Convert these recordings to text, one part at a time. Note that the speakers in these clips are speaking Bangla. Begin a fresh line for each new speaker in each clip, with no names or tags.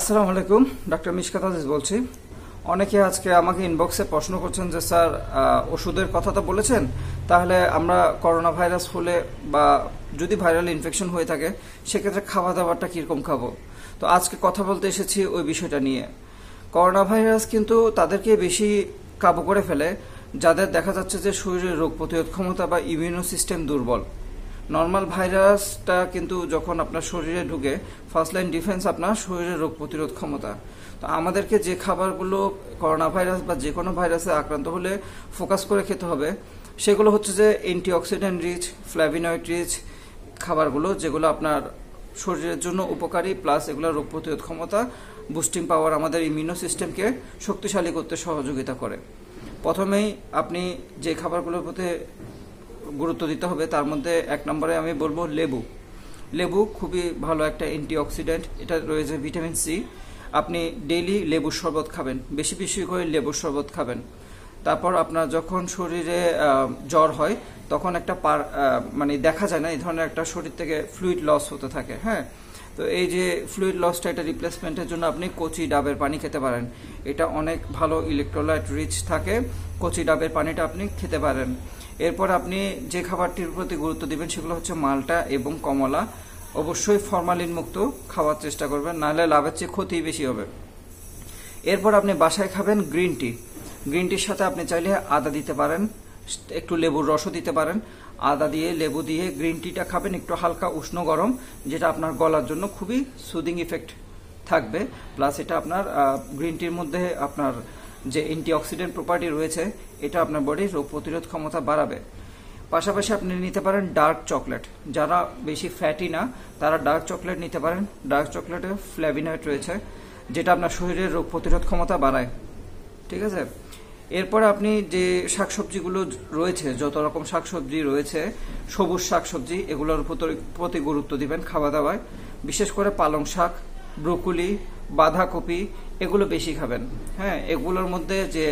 আসসালামু আলাইকুম ডক্টর মিশকাত আজিজ বলছি অনেকে আজকে আমাকে ইনবক্সে প্রশ্ন করছেন যে স্যার ওষুধের কথা তো বলেছেন তাহলে আমরা করোনা ভাইরাস হলে বা যদি ভাইরাল ইনফেকশন হয়ে থাকে সেক্ষেত্রে খাওয়া দাওয়াটা কীরকম খাবো তো আজকে কথা বলতে এসেছি ওই বিষয়টা নিয়ে করোনা ভাইরাস কিন্তু তাদেরকে বেশি কাবু করে ফেলে যাদের দেখা যাচ্ছে যে শরীরের রোগ প্রতিরোধ ক্ষমতা বা ইমিউনো সিস্টেম দুর্বল নর্মাল ভাইরাসটা কিন্তু যখন আপনার শরীরে ঢুকে ফার্স্ট লাইন ডিফেন্স আপনার শরীরের রোগ প্রতিরোধ ক্ষমতা তো আমাদেরকে যে খাবারগুলো করোনা ভাইরাস বা যে কোনো ভাইরাসে আক্রান্ত হলে ফোকাস করে খেতে হবে সেগুলো হচ্ছে যে অ্যান্টিঅক্সিডেন্ট রিচ ফ্ল্যাভিনয়েড রিচ খাবারগুলো যেগুলো আপনার শরীরের জন্য উপকারী প্লাস এগুলো রোগ প্রতিরোধ ক্ষমতা বুস্টিং পাওয়ার আমাদের ইমিউনো সিস্টেমকে শক্তিশালী করতে সহযোগিতা করে প্রথমেই আপনি যে খাবারগুলোর প্রতি গুরুত্ব দিতে হবে তার মধ্যে এক নম্বরে আমি বলবো লেবু লেবু খুবই ভালো একটা অ্যান্টিঅক্সিডেন্ট এটা রয়েছে ভিটামিন সি আপনি ডেইলি লেবুর শরবত খাবেন বেশি বেশি করে লেবুর শরবত খাবেন তারপর আপনার যখন শরীরে জ্বর হয় তখন একটা পার মানে দেখা যায় না এই ধরনের একটা শরীর থেকে ফ্লুইড লস হতে থাকে হ্যাঁ তো এই যে ফ্লুইড লসটা এটা রিপ্লেসমেন্টের জন্য আপনি কচি ডাবের পানি খেতে পারেন এটা অনেক ভালো ইলেকট্রোলাইট রিচ থাকে কচি ডাবের পানিটা আপনি খেতে পারেন এরপর আপনি যে খাবারটির প্রতি গুরুত্ব দিবেন সেগুলো হচ্ছে মালটা এবং কমলা অবশ্যই ফরমালিন মুক্ত খাওয়ার চেষ্টা করবেন নাহলে লাভের চেয়ে ক্ষতি বেশি হবে এরপর আপনি বাসায় খাবেন গ্রিন টি গ্রিন টির সাথে আপনি চাইলে আদা দিতে পারেন একটু লেবুর রসও দিতে পারেন আদা দিয়ে লেবু দিয়ে গ্রিন টিটা খাবেন একটু হালকা উষ্ণ গরম যেটা আপনার গলার জন্য খুবই সুদিং ইফেক্ট থাকবে প্লাস এটা আপনার গ্রিন টির মধ্যে আপনার যে অ্যান্টিঅক্সিডেন্ট প্রপার্টি রয়েছে এটা আপনার বডির রোগ প্রতিরোধ ক্ষমতা বাড়াবে পাশাপাশি আপনি নিতে পারেন ডার্ক চকলেট যারা বেশি ফ্যাটি না তারা ডার্ক চকলেট নিতে পারেন ডার্ক চকলেটে ফ্ল্যাভিনয়েড রয়েছে যেটা আপনার শরীরের রোগ প্রতিরোধ ক্ষমতা বাড়ায় ঠিক আছে এরপর আপনি যে শাকসবজিগুলো রয়েছে যত রকম শাকসবজি রয়েছে সবুজ শাকসবজি এগুলোর প্রতি গুরুত্ব দিবেন খাওয়া দাওয়ায় বিশেষ করে পালং শাক ব্রুকুলি বাঁধাকপি এগুলো বেশি খাবেন হ্যাঁ এগুলোর মধ্যে যে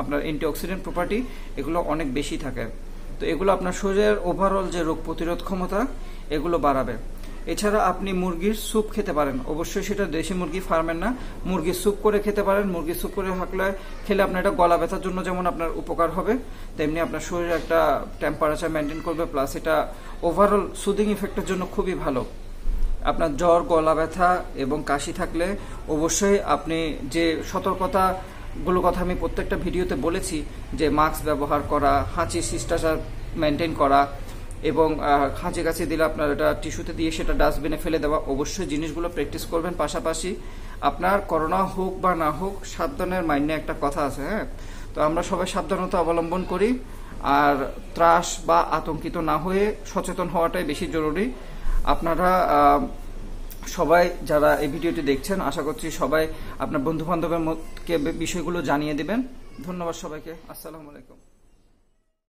আপনার অ্যান্টিঅক্সিডেন্ট প্রপার্টি এগুলো অনেক বেশি থাকে তো এগুলো আপনার শরীরের ওভারঅল যে রোগ প্রতিরোধ ক্ষমতা এগুলো বাড়াবে এছাড়া আপনি মুরগির স্যুপ খেতে পারেন অবশ্যই সেটা দেশি মুরগি ফার্মের না মুরগির স্যুপ করে খেতে পারেন মুরগির স্যুপ করে হাঁকলে খেলে আপনার এটা গলা ব্যথার জন্য যেমন আপনার উপকার হবে তেমনি আপনার শরীরে একটা টেম্পারেচার মেনটেন করবে প্লাস এটা ওভারঅল সুদিং ইফেক্টের জন্য খুবই ভালো আপনার জ্বর গলা ব্যথা এবং কাশি থাকলে অবশ্যই আপনি যে সতর্কতা গুলো কথা আমি প্রত্যেকটা ভিডিওতে বলেছি যে মাস্ক ব্যবহার করা হাঁচি শিষ্টাচার মেনটেন করা এবং খাঁচে কাছে দিলে আপনার এটা টিস্যুতে দিয়ে সেটা ডাস্টবিনে ফেলে দেওয়া অবশ্যই জিনিসগুলো প্র্যাকটিস করবেন পাশাপাশি আপনার করোনা হোক বা না হোক সাবধানের মাইনে একটা কথা আছে হ্যাঁ তো আমরা সবাই সাবধানতা অবলম্বন করি আর ত্রাস বা আতঙ্কিত না হয়ে সচেতন হওয়াটাই বেশি জরুরি আপনারা সবাই যারা এই ভিডিওটি দেখছেন আশা করছি সবাই আপনার বন্ধু বান্ধবের বিষয়গুলো জানিয়ে দেবেন ধন্যবাদ সবাইকে আসসালামু আলাইকুম